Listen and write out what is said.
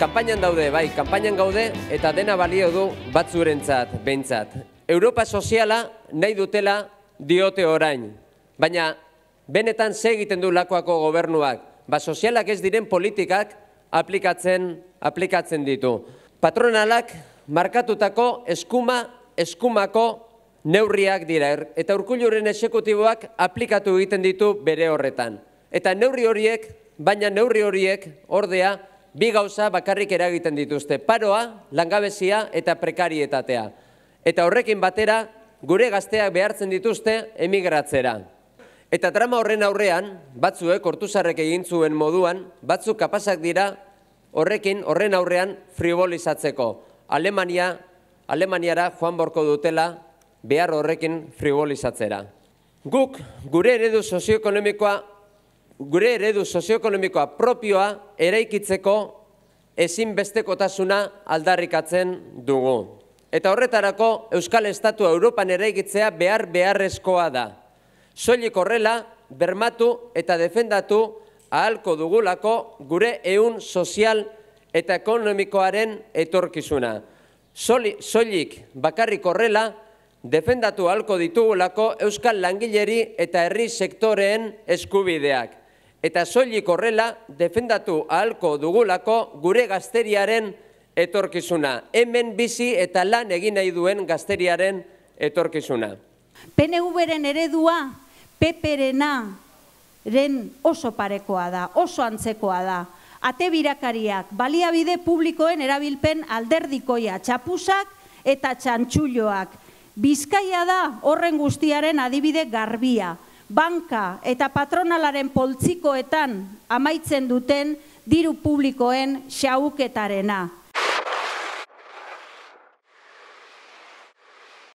Kampainan daude, bai, kampainan gaude eta dena balio du batzurentzat, beintzat. Europa soziala nahi dutela diote orain, baina benetan segiten du lakoako gobernuak, ba sozialak ez diren politikak aplikatzen, aplikatzen ditu. Patronalak markatutako eskuma, eskumako neurriak dira, er, eta urkulluren esekutiboak aplikatu egiten ditu bere horretan. Eta neurri horiek, baina neurri horiek ordea, bi gauza bakarrik eragiten dituzte, paroa, langabezia eta prekarietatea. Eta horrekin batera, gure gazteak behartzen dituzte emigratzera. Eta drama horren aurrean, batzuek hortuzarrek egin zuen moduan, batzuk kapasak dira horrekin horren aurrean fribolizatzeko. Alemania, Alemaniara joan borko dutela behar horrekin fribolizatzera. Guk gure eredu sozioekonomikoa gure eredu sozioekonomikoa propioa eraikitzeko ezin bestekotasuna aldarrikatzen dugu. Eta horretarako Euskal Estatua Europan eraikitzea behar beharrezkoa da. Soilik horrela bermatu eta defendatu ahalko dugulako gure ehun sozial eta ekonomikoaren etorkizuna. Soilik bakarrik horrela defendatu ahalko ditugulako Euskal langileri eta herri sektoreen eskubideak eta soilik horrela defendatu ahalko dugulako gure gazteriaren etorkizuna. Hemen bizi eta lan egin nahi duen gazteriaren etorkizuna. PNV-ren eredua, pp oso parekoa da, oso antzekoa da. Ate birakariak, baliabide publikoen erabilpen alderdikoia, txapusak eta txantxulloak. Bizkaia da horren guztiaren adibide garbia. Banka eta patronalaren poltzikoetan amaitzen duten diru publikoen xauketarena.